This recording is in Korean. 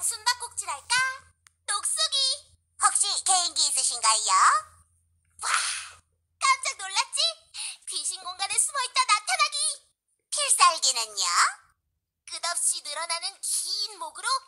난 숨바꼭질 할까? 녹수기! 혹시 개인기 있으신가요? 와! 깜짝 놀랐지? 귀신 공간에 숨어있다 나타나기! 필살기는요? 끝없이 늘어나는 긴 목으로